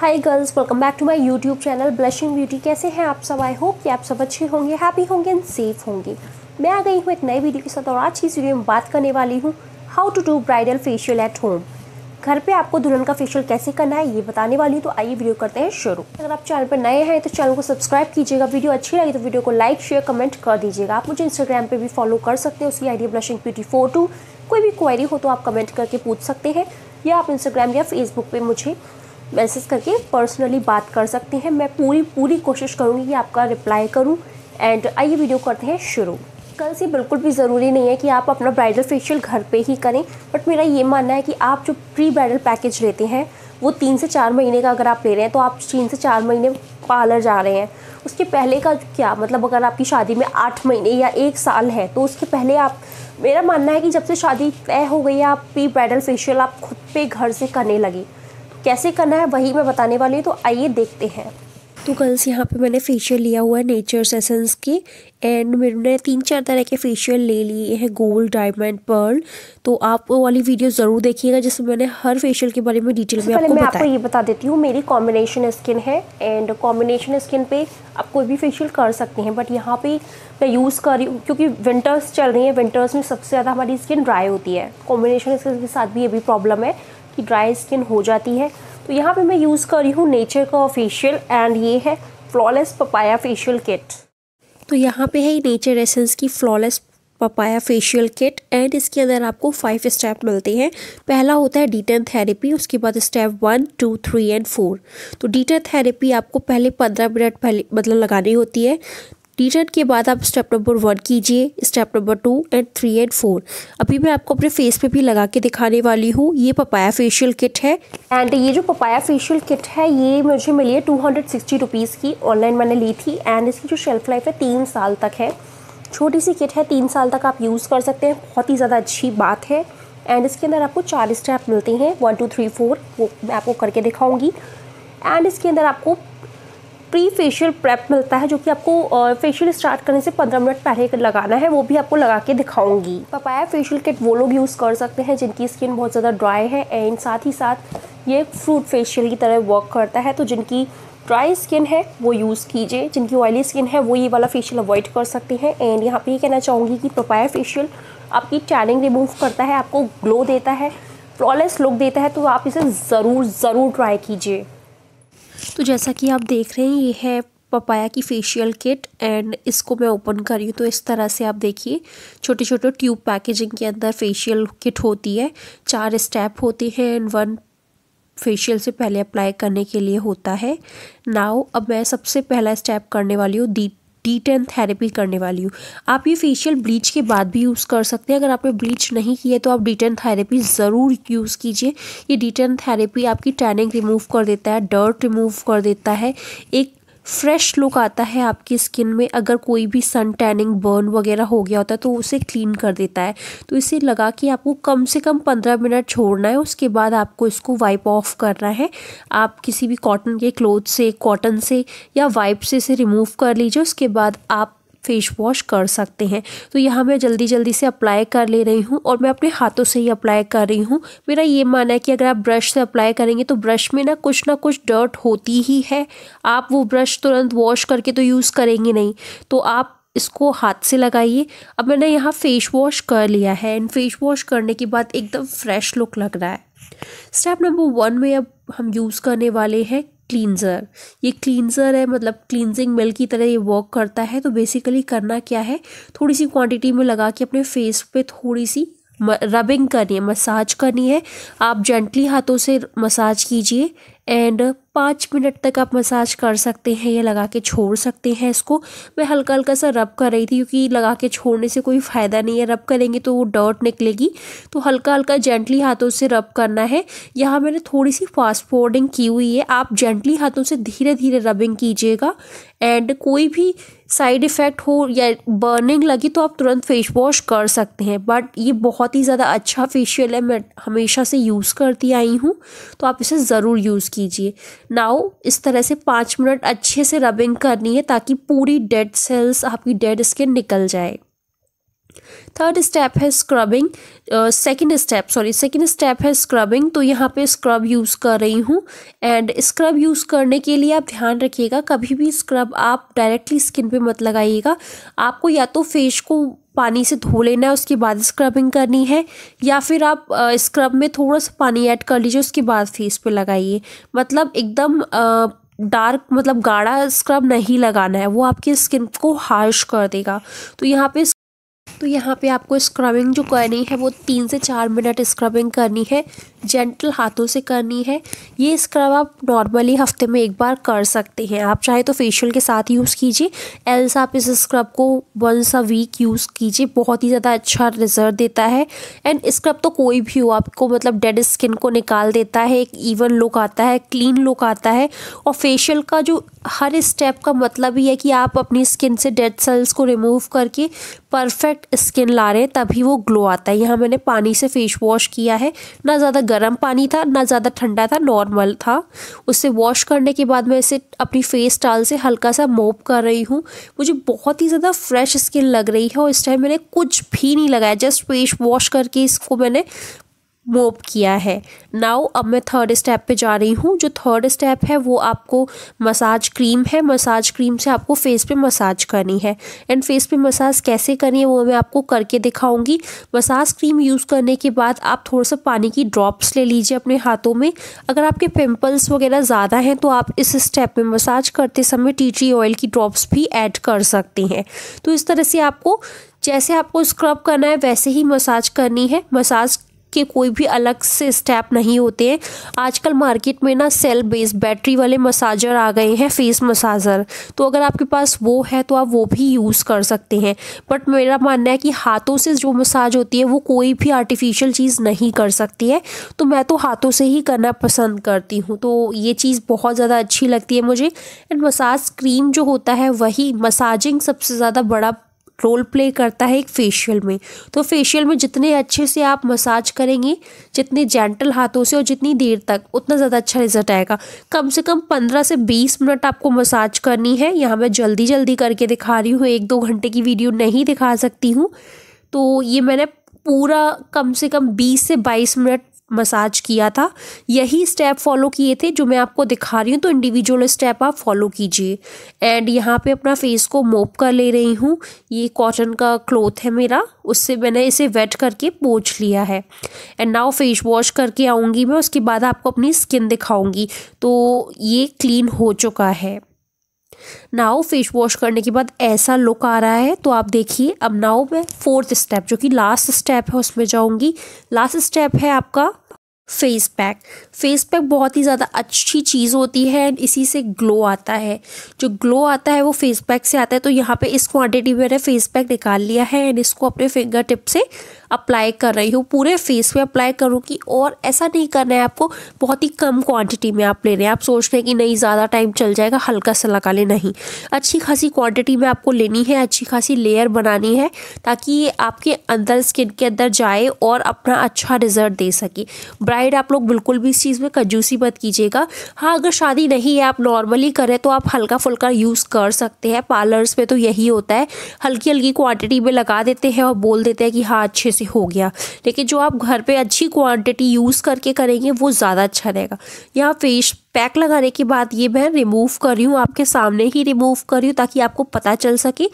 hi girls welcome back to my YouTube channel blushing beauty कैसे हैं आप सब आई होप कि आप सब अच्छे होंगे हैप्पी होंगे एंड सेफ होंगे मैं आ गई हूँ एक नई वीडियो के साथ और आज की इस वीडियो में बात करने वाली हूँ how to do bridal facial at home घर पे आपको दुल्हन का फेशियल कैसे करना है ये बताने वाली हूँ तो आइए वीडियो करते हैं शुरू अगर आप चैनल पर नए हैं तो चैनल को सब्सक्राइब कीजिएगा वीडियो अच्छी लगी तो वीडियो को लाइक शेयर कमेंट कर दीजिएगा आप मुझे इंस्टाग्राम पर भी फॉलो कर सकते हैं उसकी आईडी ब्लशिंग ब्यूटी फोटो कोई भी क्वेरी हो तो आप कमेंट करके पूछ सकते हैं या आप इंस्टाग्राम या फेसबुक पर मुझे मैसेज करके पर्सनली बात कर सकते हैं मैं पूरी पूरी कोशिश करूँगी कि आपका रिप्लाई करूँ एंड आइए वीडियो करते हैं शुरू कल से बिल्कुल भी ज़रूरी नहीं है कि आप अपना ब्राइडल फेशियल घर पे ही करें बट मेरा ये मानना है कि आप जो प्री ब्राइडल पैकेज लेते हैं वो तीन से चार महीने का अगर आप ले रहे हैं तो आप तीन से चार महीने पार्लर जा रहे हैं उसके पहले का क्या मतलब अगर आपकी शादी में आठ महीने या एक साल है तो उसके पहले आप मेरा मानना है कि जब से शादी तय हो गई है आप प्री ब्राइडल फेशियल आप खुद पे घर से करने लगे कैसे करना है वही मैं बताने वाली हूँ तो आइए देखते हैं तो गर्ल्स यहाँ पे मैंने फेशियल लिया हुआ है नेचर सेसन्स के एंड मैंने तीन चार तरह के फेशियल ले लिए हैं गोल्ड डायमंड पर्ल तो आप वो वाली वीडियो ज़रूर देखिएगा जिसमें मैंने हर फेशियल के बारे में डिटेल में आपको मैं आपको ये बता देती हूँ मेरी कॉम्बिनेशन स्किन है एंड कॉम्बिनेशन स्किन पे आप कोई भी फेशियल कर सकते हैं बट यहाँ पर मैं यूज़ कर रही हूँ क्योंकि विंटर्स चल रही हैं विंटर्स में सबसे ज़्यादा हमारी स्किन ड्राई होती है कॉम्बिनेशन स्किन के साथ भी ये भी प्रॉब्लम है की ड्राई स्किन हो जाती है तो यहाँ पे मैं यूज़ कर रही हूँ नेचर का फेशियल एंड ये है फ्लॉलेस पपाया फेशियल किट तो यहाँ पे है नेचर एसेंस की flawless papaya facial kit and इसके अंदर आपको फाइव स्टेप मिलते हैं पहला होता है डीटन थेरेपी उसके बाद step one two three and four तो डीटन थेरेपी आपको पहले पंद्रह मिनट पहले मतलब लगानी होती है डिटेड के बाद आप स्टेप नंबर वन कीजिए step number two and three and four अभी मैं आपको अपने फेस पे भी लगा के दिखाने वाली हूँ ये पपाया फेशियल किट है एंड ये जो पपाया फेशियल किट है ये मुझे मिली है टू हंड्रेड सिक्सटी रुपीज़ की ऑनलाइन मैंने ली थी एंड इसकी जो शेल्फ लाइफ है तीन साल तक है छोटी सी किट है तीन साल तक आप यूज़ कर सकते हैं बहुत ही ज़्यादा अच्छी बात है एंड इसके अंदर आपको चार स्टेप मिलते हैं वन टू थ्री फोर वो मैं आपको करके दिखाऊंगी एंड इसके अंदर आपको प्री फेशियल प्रेप मिलता है जो कि आपको फेशियल स्टार्ट करने से पंद्रह मिनट पहले लगाना है वो भी आपको लगा के दिखाऊंगी पपाया फेशियल किट वो लोग यूज़ कर सकते हैं जिनकी स्किन बहुत ज़्यादा ड्राई है एंड साथ ही साथ ये फ्रूट फेशियल की तरह वर्क करता है तो जिनकी ड्राई स्किन है वो यूज़ कीजिए जिनकी ऑयली स्किन है वो ये वाला फेशियल अवॉइड कर सकते हैं एंड यहाँ पर ये कहना चाहूँगी कि पपाया फेशियल आपकी टैनिंग रिमूव करता है आपको ग्लो देता है फ्लॉलेस लुक देता है तो आप इसे ज़रूर ज़रूर ट्राई कीजिए तो जैसा कि आप देख रहे हैं ये है पपाया की फेशियल किट एंड इसको मैं ओपन कर रही हूँ तो इस तरह से आप देखिए छोटे छोटे ट्यूब पैकेजिंग के अंदर फेशियल किट होती है चार स्टेप होते हैं एंड वन फेशियल से पहले अप्लाई करने के लिए होता है नाव अब मैं सबसे पहला स्टेप करने वाली हूँ डीप डी टेन थेरेपी करने वाली हूँ आप ये फेशियल ब्लीच के बाद भी यूज़ कर सकते हैं अगर आपने ब्लीच नहीं किया है तो आप डी टेन थेरेपी ज़रूर यूज़ कीजिए ये डी टेन थेरेपी आपकी टैनिंग रिमूव कर देता है डर्ट रिमूव कर देता है एक फ्रेश लुक आता है आपकी स्किन में अगर कोई भी सन टैनिंग बर्न वगैरह हो गया होता है तो उसे क्लीन कर देता है तो इसे लगा कि आपको कम से कम पंद्रह मिनट छोड़ना है उसके बाद आपको इसको वाइप ऑफ करना है आप किसी भी कॉटन के क्लोथ से कॉटन से या वाइप से इसे रिमूव कर लीजिए उसके बाद आप फेस वॉश कर सकते हैं तो यहाँ मैं जल्दी जल्दी से अप्लाई कर ले रही हूँ और मैं अपने हाथों से ही अप्लाई कर रही हूँ मेरा ये मानना है कि अगर आप ब्रश से अप्लाई करेंगे तो ब्रश में ना कुछ ना कुछ डर्ट होती ही है आप वो ब्रश तुरंत वॉश करके तो यूज़ करेंगे नहीं तो आप इसको हाथ से लगाइए अब मैंने यहाँ फेस वॉश कर लिया है एंड फेस वॉश करने के बाद एकदम फ्रेश लुक लग रहा है स्टेप नंबर वन में अब हम यूज़ करने वाले हैं क्लींज़र ये क्लींज़र है मतलब क्लींजिंग मिल की तरह ये वर्क करता है तो बेसिकली करना क्या है थोड़ी सी क्वांटिटी में लगा के अपने फेस पे थोड़ी सी रबिंग करनी है मसाज करनी है आप जेंटली हाथों से मसाज कीजिए एंड पाँच मिनट तक आप मसाज कर सकते हैं या लगा के छोड़ सकते हैं इसको मैं हल्का हल्का सा रब कर रही थी क्योंकि लगा के छोड़ने से कोई फ़ायदा नहीं है रब करेंगे तो वो डर्ट निकलेगी तो हल्का हल्का जेंटली हाथों से रब करना है यहाँ मैंने थोड़ी सी फास्ट फॉरवर्डिंग की हुई है आप जेंटली हाथों से धीरे धीरे रबिंग कीजिएगा एंड कोई भी साइड इफ़ेक्ट हो या बर्निंग लगी तो आप तुरंत फेस वॉश कर सकते हैं बट ये बहुत ही ज़्यादा अच्छा फेशियल है मैं हमेशा से यूज़ करती आई हूँ तो आप इसे ज़रूर यूज़ कीजिए नाउ इस तरह से पाँच मिनट अच्छे से रबिंग करनी है ताकि पूरी डेड सेल्स आपकी डेड स्किन निकल जाए थर्ड स्टेप है scrubbing second step sorry second step है स्क्रबिंग तो यहाँ पे स्क्रब यूज़ कर रही हूँ एंड स्क्रब यूज़ करने के लिए आप ध्यान रखिएगा कभी भी स्क्रब आप डायरेक्टली स्किन पे मत लगाइएगा आपको या तो फेस को पानी से धो लेना है उसके बाद स्क्रबिंग करनी है या फिर आप स्क्रब uh, में थोड़ा सा पानी ऐड कर लीजिए उसके बाद फेस पे लगाइए मतलब एकदम डार्क uh, मतलब गाढ़ा स्क्रब नहीं लगाना है वो आपकी स्किन को हार्श कर देगा तो यहाँ पे तो यहाँ पे आपको स्क्रबिंग जो करनी है वो तीन से चार मिनट स्क्रबिंग करनी है जेंटल हाथों से करनी है ये स्क्रब आप नॉर्मली हफ्ते में एक बार कर सकते हैं आप चाहे तो फेशियल के साथ यूज़ कीजिए एल्स आप इस स्क्रब को वंस अ वीक यूज़ कीजिए बहुत ही ज़्यादा अच्छा रिजल्ट देता है एंड स्क्रब तो कोई भी हो आपको मतलब डेड स्किन को निकाल देता है एक ईवन लुक आता है क्लीन लुक आता है और फेशियल का जो हर स्टेप का मतलब ही है कि आप अपनी स्किन से डेड सेल्स को रिमूव करके परफेक्ट स्किन ला रहे हैं तभी वो ग्लो आता है यहाँ मैंने पानी से फेस वॉश किया है ना ज़्यादा गर्म पानी था ना ज़्यादा ठंडा था नॉर्मल था उससे वॉश करने के बाद मैं इसे अपनी फेस टाल से हल्का सा मोप कर रही हूँ मुझे बहुत ही ज़्यादा फ्रेश स्किन लग रही है और इस टाइम मैंने कुछ भी नहीं लगाया जस्ट फेस वॉश करके इसको मैंने मोप किया है नाउ अब मैं थर्ड स्टेप पे जा रही हूँ जो थर्ड स्टेप है वो आपको मसाज क्रीम है मसाज क्रीम से आपको फेस पे मसाज करनी है एंड फेस पे मसाज कैसे करनी है वो मैं आपको करके दिखाऊंगी मसाज क्रीम यूज़ करने के बाद आप थोड़ा सा पानी की ड्रॉप्स ले लीजिए अपने हाथों में अगर आपके पिम्पल्स वगैरह ज़्यादा हैं तो आप इस स्टेप में मसाज करते समय टी ट्री ऑयल की ड्रॉप्स भी ऐड कर सकते हैं तो इस तरह से आपको जैसे आपको स्क्रब करना है वैसे ही मसाज करनी है मसाज के कोई भी अलग से स्टेप नहीं होते हैं आजकल मार्केट में ना सेल बेस्ड बैटरी वाले मसाजर आ गए हैं फेस मसाजर तो अगर आपके पास वो है तो आप वो भी यूज़ कर सकते हैं बट मेरा मानना है कि हाथों से जो मसाज होती है वो कोई भी आर्टिफिशियल चीज़ नहीं कर सकती है तो मैं तो हाथों से ही करना पसंद करती हूँ तो ये चीज़ बहुत ज़्यादा अच्छी लगती है मुझे एंड मसाज क्रीम जो होता है वही मसाजिंग सबसे ज़्यादा बड़ा रोल प्ले करता है एक फेशियल में तो फेशियल में जितने अच्छे से आप मसाज करेंगे जितने जेंटल हाथों से और जितनी देर तक उतना ज़्यादा अच्छा रिजल्ट आएगा कम से कम पंद्रह से बीस मिनट आपको मसाज करनी है यहाँ मैं जल्दी जल्दी करके दिखा रही हूँ एक दो घंटे की वीडियो नहीं दिखा सकती हूँ तो ये मैंने पूरा कम से कम बीस से बाईस मिनट मसाज किया था यही स्टेप फॉलो किए थे जो मैं आपको दिखा रही हूँ तो इंडिविजुअल स्टेप आप फॉलो कीजिए एंड यहाँ पे अपना फेस को मोप कर ले रही हूँ ये कॉटन का क्लोथ है मेरा उससे मैंने इसे वेट करके पोछ लिया है एंड नाउ फेस वॉश करके आऊँगी मैं उसके बाद आपको अपनी स्किन दिखाऊँगी तो ये क्लीन हो चुका है नाव फेस वॉश करने के बाद ऐसा लुक आ रहा है तो आप देखिए अब नाव मैं फोर्थ स्टेप जो कि लास्ट स्टेप है उसमें जाऊँगी लास्ट स्टेप है आपका फेस पैक फेस पैक बहुत ही ज़्यादा अच्छी चीज़ होती है एंड इसी से ग्लो आता है जो ग्लो आता है वो फेस पैक से आता है तो यहाँ पे इस क्वांटिटी में मैंने फेस पैक निकाल लिया है एंड इसको अपने फिंगर टिप से अप्लाई कर रही हूँ पूरे फेस पे अप्लाई करूँगी और ऐसा नहीं करना है आपको बहुत ही कम क्वान्टिटी में आप ले रहे हैं आप सोच रहे हैं कि नहीं ज़्यादा टाइम चल जाएगा हल्का सा लगा ले नहीं अच्छी खासी क्वान्टिटी में आपको लेनी है अच्छी खासी लेयर बनानी है ताकि ये आपके अंदर स्किन के अंदर जाए और अपना अच्छा रिजल्ट दे सके ब्राइड आप लोग बिल्कुल भी इस चीज़ में कंजूसी मत कीजिएगा हाँ अगर शादी नहीं है आप नॉर्मली करें तो आप हल्का फुल्का यूज़ कर सकते हैं पार्लर्स में तो यही होता है हल्की हल्की क्वांटिटी में लगा देते हैं और बोल देते हैं कि हाँ अच्छे से हो गया लेकिन जो आप घर पर अच्छी क्वान्टिटी यूज़ करके करेंगे वो ज़्यादा अच्छा रहेगा यहाँ फेस पैक लगाने के बाद ये मैं रिमूव कर रही हूँ आपके सामने ही रिमूव कर रही हूँ ताकि आपको पता चल सके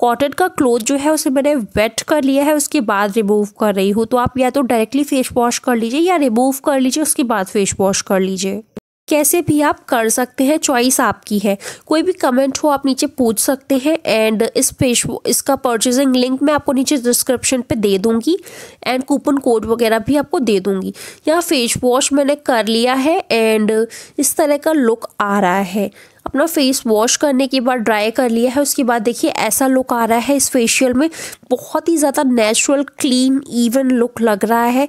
कॉटन का क्लोथ जो है उसे मैंने वेट कर लिया है उसके बाद रिमूव कर रही हूँ तो आप या तो डायरेक्टली फेस वॉश कर लीजिए या रिमूव कर लीजिए उसके बाद फेस वॉश कर लीजिए कैसे भी आप कर सकते हैं चॉइस आपकी है कोई भी कमेंट हो आप नीचे पूछ सकते हैं एंड इस पेश इसका परचेजिंग लिंक मैं आपको नीचे डिस्क्रिप्शन पे दे दूंगी एंड कूपन कोड वगैरह भी आपको दे दूंगी यहाँ फेस वॉश मैंने कर लिया है एंड इस तरह का लुक आ रहा है अपना फेस वॉश करने के बाद ड्राई कर लिया है उसके बाद देखिए ऐसा लुक आ रहा है इस फेशियल में बहुत ही ज़्यादा नेचुरल क्लीन इवन लुक लग रहा है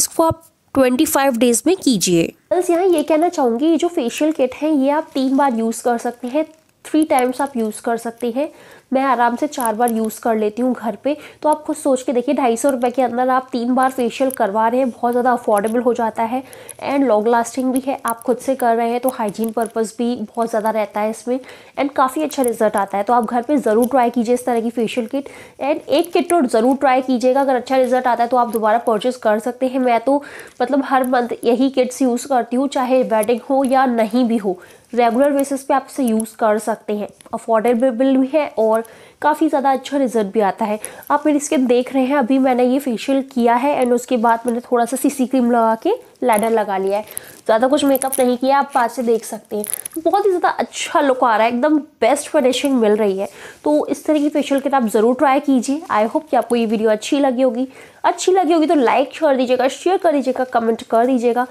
इसको आप 25 डेज में कीजिए बस यहाँ ये कहना चाहूँगी ये जो फेशियल किट है ये आप तीन बार यूज़ कर सकते हैं थ्री टाइम्स आप यूज़ कर सकते हैं मैं आराम से चार बार यूज़ कर लेती हूँ घर पे तो आप खुद सोच के देखिए ढाई सौ रुपये के अंदर आप तीन बार फेशियल करवा रहे हैं बहुत ज़्यादा अफोर्डेबल हो जाता है एंड लॉन्ग लास्टिंग भी है आप खुद से कर रहे हैं तो हाइजीन पर्पज़ भी बहुत ज़्यादा रहता है इसमें एंड काफ़ी अच्छा रिजल्ट आता है तो आप घर पर ज़रूर ट्राई कीजिए इस तरह की फेशियल किट एंड एक किट तो ज़रूर ट्राई कीजिएगा अगर अच्छा रिजल्ट आता है तो आप दोबारा परचेज़ कर सकते हैं मैं तो मतलब हर मंथ यही किट्स यूज़ करती हूँ चाहे वेडिंग हो या नहीं भी हो रेगुलर बेसिस पे आप इसे यूज़ कर सकते हैं अफोर्डेबल भी है और काफ़ी ज़्यादा अच्छा रिजल्ट भी आता है आप मेरी स्किन देख रहे हैं अभी मैंने ये फेशियल किया है एंड उसके बाद मैंने थोड़ा सा सीसी क्रीम लगा के लैडर लगा लिया है ज़्यादा कुछ मेकअप नहीं किया आप पास से देख सकते हैं तो बहुत ही ज़्यादा अच्छा लुक आ रहा है एकदम बेस्ट फिनिशिंग मिल रही है तो इस तरह की फेशियल किट आप ज़रूर ट्राई कीजिए आई होप कि आपको ये वीडियो अच्छी लगी होगी अच्छी लगी होगी तो लाइक कर दीजिएगा शेयर कर दीजिएगा कमेंट कर दीजिएगा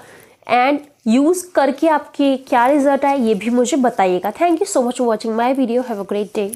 एंड यूज़ करके आपके क्या रिजल्ट आए ये भी मुझे बताइएगा thank you so much for watching my video have a great day